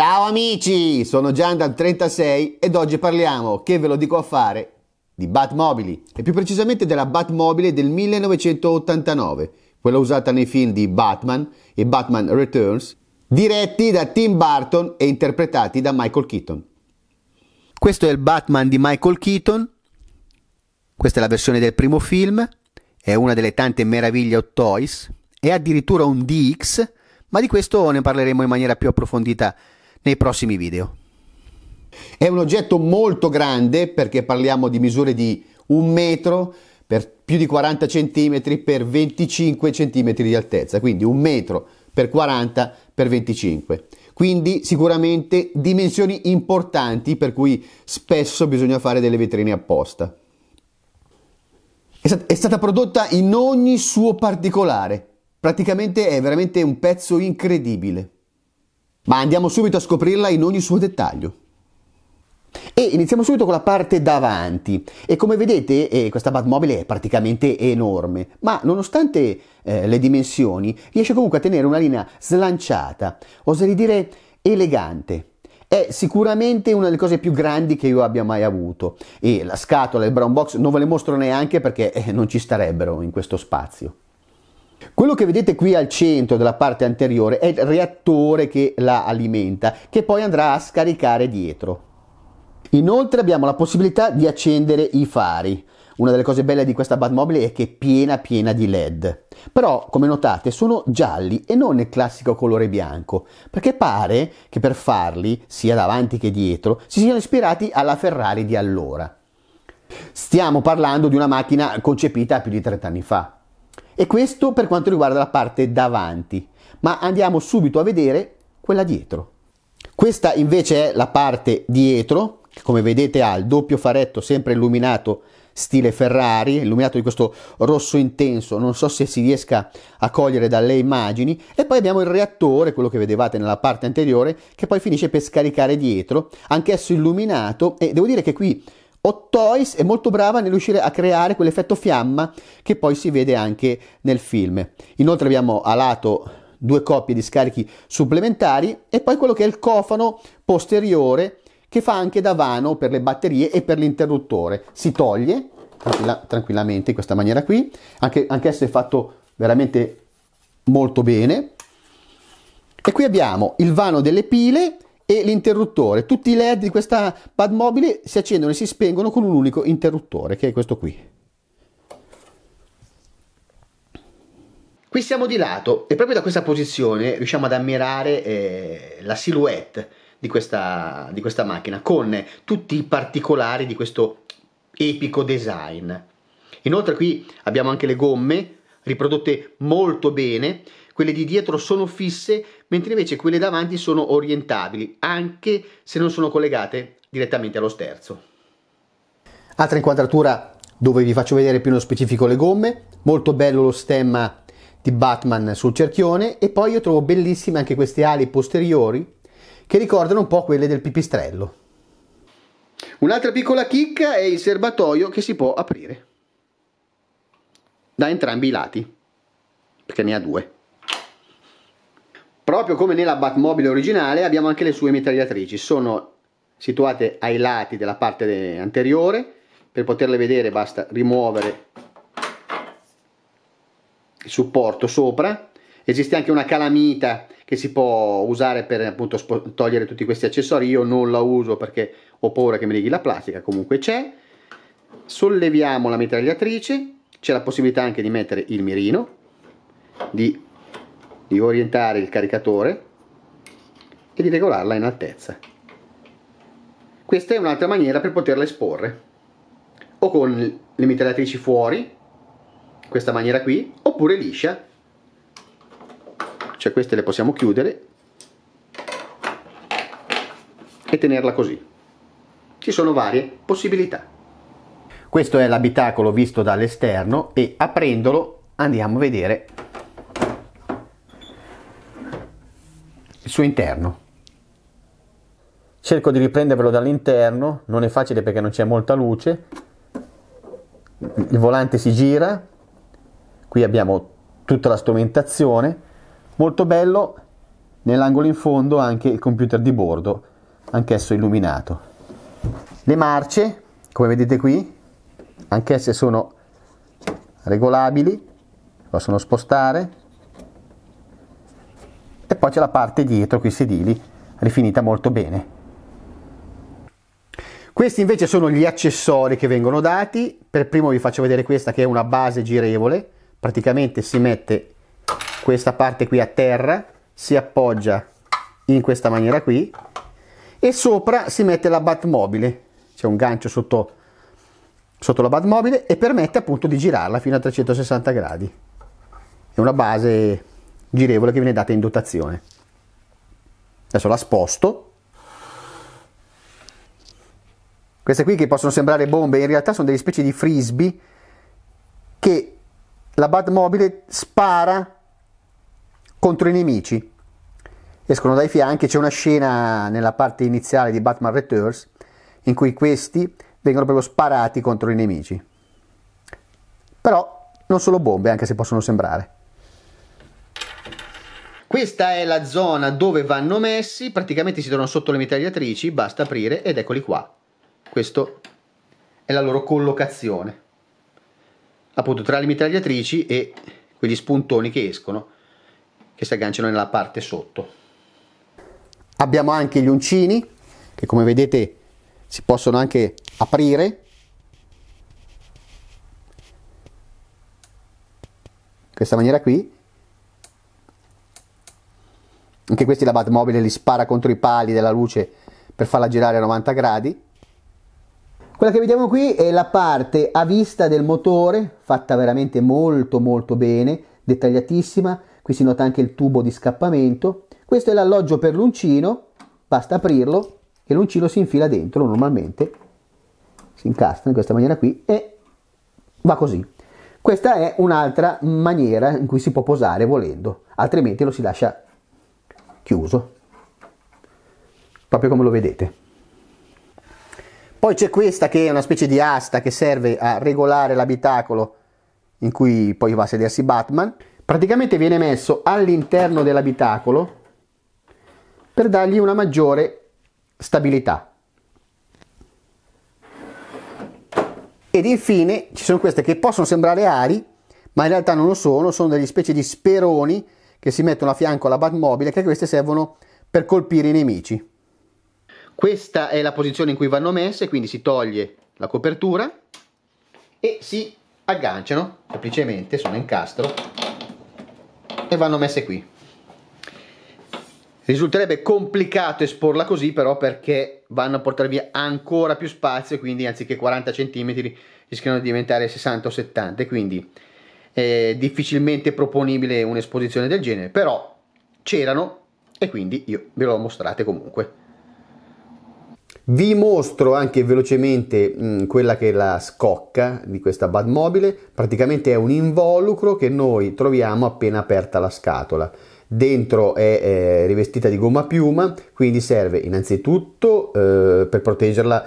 Ciao amici, sono Giandan36 ed oggi parliamo, che ve lo dico a fare, di Batmobili e più precisamente della Batmobile del 1989, quella usata nei film di Batman e Batman Returns, diretti da Tim Burton e interpretati da Michael Keaton. Questo è il Batman di Michael Keaton, questa è la versione del primo film, è una delle tante meraviglie hot toys, è addirittura un DX, ma di questo ne parleremo in maniera più approfondita nei prossimi video. È un oggetto molto grande perché parliamo di misure di un metro per più di 40 cm per 25 cm di altezza, quindi un metro per 40 per 25. Quindi sicuramente dimensioni importanti per cui spesso bisogna fare delle vetrine apposta. È, stat è stata prodotta in ogni suo particolare, praticamente è veramente un pezzo incredibile ma andiamo subito a scoprirla in ogni suo dettaglio. E iniziamo subito con la parte davanti e come vedete eh, questa Batmobile è praticamente enorme, ma nonostante eh, le dimensioni riesce comunque a tenere una linea slanciata, oserei dire elegante. È sicuramente una delle cose più grandi che io abbia mai avuto e la scatola e il brown box non ve le mostro neanche perché eh, non ci starebbero in questo spazio. Quello che vedete qui al centro della parte anteriore è il reattore che la alimenta, che poi andrà a scaricare dietro. Inoltre abbiamo la possibilità di accendere i fari. Una delle cose belle di questa Batmobile è che è piena piena di LED. Però, come notate, sono gialli e non nel classico colore bianco, perché pare che per farli, sia davanti che dietro, si siano ispirati alla Ferrari di allora. Stiamo parlando di una macchina concepita più di 30 anni fa. E questo per quanto riguarda la parte davanti. Ma andiamo subito a vedere quella dietro. Questa invece è la parte dietro, che come vedete ha il doppio faretto sempre illuminato stile Ferrari, illuminato di questo rosso intenso, non so se si riesca a cogliere dalle immagini, e poi abbiamo il reattore, quello che vedevate nella parte anteriore, che poi finisce per scaricare dietro, anch'esso illuminato, e devo dire che qui Hot Toys è molto brava nel riuscire a creare quell'effetto fiamma che poi si vede anche nel film. Inoltre abbiamo a lato due coppie di scarichi supplementari e poi quello che è il cofano posteriore che fa anche da vano per le batterie e per l'interruttore. Si toglie tranquilla, tranquillamente in questa maniera qui, anche, anche esso è fatto veramente molto bene. E qui abbiamo il vano delle pile e l'interruttore. Tutti i LED di questa pad mobile si accendono e si spengono con un unico interruttore, che è questo qui. Qui siamo di lato e proprio da questa posizione riusciamo ad ammirare eh, la silhouette di questa, di questa macchina con tutti i particolari di questo epico design. Inoltre qui abbiamo anche le gomme riprodotte molto bene quelle di dietro sono fisse, mentre invece quelle davanti sono orientabili, anche se non sono collegate direttamente allo sterzo. Altra inquadratura dove vi faccio vedere più nello specifico le gomme, molto bello lo stemma di Batman sul cerchione e poi io trovo bellissime anche queste ali posteriori che ricordano un po' quelle del pipistrello. Un'altra piccola chicca è il serbatoio che si può aprire da entrambi i lati, perché ne ha due. Proprio come nella Batmobile originale abbiamo anche le sue mitragliatrici, sono situate ai lati della parte anteriore, per poterle vedere basta rimuovere il supporto sopra, esiste anche una calamita che si può usare per appunto togliere tutti questi accessori, io non la uso perché ho paura che mi righi la plastica, comunque c'è, solleviamo la mitragliatrice, c'è la possibilità anche di mettere il mirino, di di orientare il caricatore e di regolarla in altezza. Questa è un'altra maniera per poterla esporre, o con le mitragliatrici fuori, in questa maniera qui, oppure liscia, cioè queste le possiamo chiudere e tenerla così. Ci sono varie possibilità. Questo è l'abitacolo visto dall'esterno e aprendolo andiamo a vedere il suo interno. Cerco di riprendervelo dall'interno, non è facile perché non c'è molta luce. Il volante si gira, qui abbiamo tutta la strumentazione, molto bello nell'angolo in fondo anche il computer di bordo, anch'esso illuminato. Le marce, come vedete qui, anch'esse sono regolabili, possono spostare, poi c'è la parte dietro con i sedili rifinita molto bene. Questi invece sono gli accessori che vengono dati, per primo vi faccio vedere questa che è una base girevole, praticamente si mette questa parte qui a terra, si appoggia in questa maniera qui e sopra si mette la Batmobile, c'è un gancio sotto, sotto la Batmobile e permette appunto di girarla fino a 360 gradi. È una base girevole che viene data in dotazione. Adesso la sposto. Queste qui che possono sembrare bombe, in realtà sono delle specie di frisbee che la Batmobile spara contro i nemici. Escono dai fianchi, c'è una scena nella parte iniziale di Batman Returns in cui questi vengono proprio sparati contro i nemici. Però non solo bombe, anche se possono sembrare. Questa è la zona dove vanno messi, praticamente si trovano sotto le mitragliatrici, basta aprire ed eccoli qua. Questa è la loro collocazione, appunto tra le mitragliatrici e quegli spuntoni che escono, che si agganciano nella parte sotto. Abbiamo anche gli uncini, che come vedete si possono anche aprire questa maniera qui anche questi la Batmobile li spara contro i pali della luce per farla girare a 90 gradi. Quella che vediamo qui è la parte a vista del motore, fatta veramente molto molto bene, dettagliatissima, qui si nota anche il tubo di scappamento. Questo è l'alloggio per l'uncino, basta aprirlo e l'uncino si infila dentro normalmente, si incastra in questa maniera qui e va così. Questa è un'altra maniera in cui si può posare volendo, altrimenti lo si lascia chiuso proprio come lo vedete poi c'è questa che è una specie di asta che serve a regolare l'abitacolo in cui poi va a sedersi Batman praticamente viene messo all'interno dell'abitacolo per dargli una maggiore stabilità ed infine ci sono queste che possono sembrare ali, ma in realtà non lo sono sono delle specie di speroni che si mettono a fianco alla Batmobile, che queste servono per colpire i nemici. Questa è la posizione in cui vanno messe, quindi si toglie la copertura e si agganciano, semplicemente sono in castro e vanno messe qui. Risulterebbe complicato esporla così però perché vanno a portare via ancora più spazio, quindi anziché 40 cm rischiano di diventare 60 o 70, quindi eh, difficilmente proponibile un'esposizione del genere, però c'erano e quindi io ve l'ho mostrate comunque. Vi mostro anche velocemente mh, quella che è la scocca di questa bad mobile, praticamente è un involucro che noi troviamo appena aperta la scatola. Dentro è eh, rivestita di gomma piuma, quindi serve innanzitutto eh, per proteggerla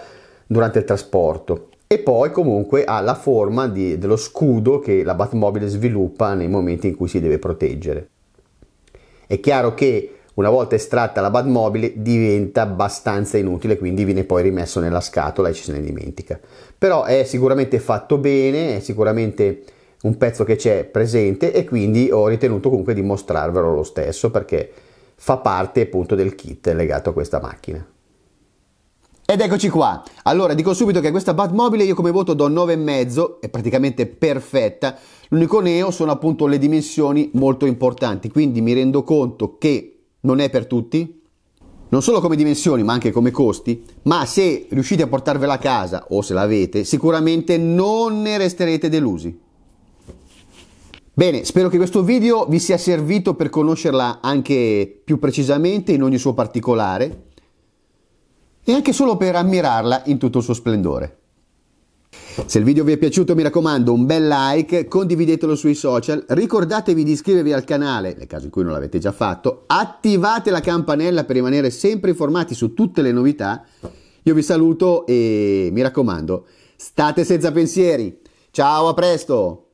durante il trasporto e poi comunque ha la forma di, dello scudo che la Batmobile sviluppa nei momenti in cui si deve proteggere. È chiaro che una volta estratta la Batmobile diventa abbastanza inutile, quindi viene poi rimesso nella scatola e ci se ne dimentica. Però è sicuramente fatto bene, è sicuramente un pezzo che c'è presente e quindi ho ritenuto comunque di mostrarvelo lo stesso perché fa parte appunto del kit legato a questa macchina. Ed eccoci qua. Allora, dico subito che questa Batmobile io come voto do 9,5, è praticamente perfetta. L'unico neo sono appunto le dimensioni molto importanti, quindi mi rendo conto che non è per tutti, non solo come dimensioni ma anche come costi, ma se riuscite a portarvela a casa o se l'avete, sicuramente non ne resterete delusi. Bene, spero che questo video vi sia servito per conoscerla anche più precisamente in ogni suo particolare e anche solo per ammirarla in tutto il suo splendore. Se il video vi è piaciuto mi raccomando un bel like, condividetelo sui social, ricordatevi di iscrivervi al canale nel caso in cui non l'avete già fatto, attivate la campanella per rimanere sempre informati su tutte le novità. Io vi saluto e mi raccomando, state senza pensieri. Ciao, a presto!